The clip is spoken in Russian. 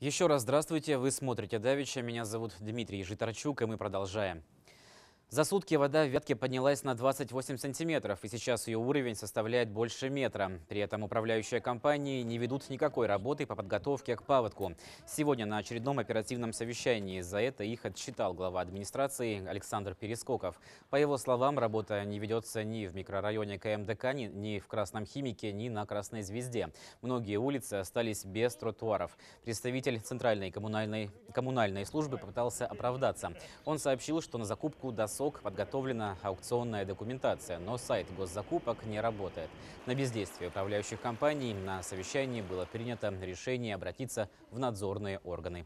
Еще раз здравствуйте, вы смотрите «Давича», меня зовут Дмитрий Житарчук, и мы продолжаем. За сутки вода в ветке поднялась на 28 сантиметров, и сейчас ее уровень составляет больше метра. При этом управляющие компании не ведут никакой работы по подготовке к паводку. Сегодня на очередном оперативном совещании за это их отчитал глава администрации Александр Перескоков. По его словам, работа не ведется ни в микрорайоне КМДК, ни в Красном Химике, ни на Красной Звезде. Многие улицы остались без тротуаров. Представитель Центральной коммунальной коммунальной службы попытался оправдаться. Он сообщил, что на закупку досок подготовлена аукционная документация, но сайт госзакупок не работает. На бездействие управляющих компаний на совещании было принято решение обратиться в надзорные органы.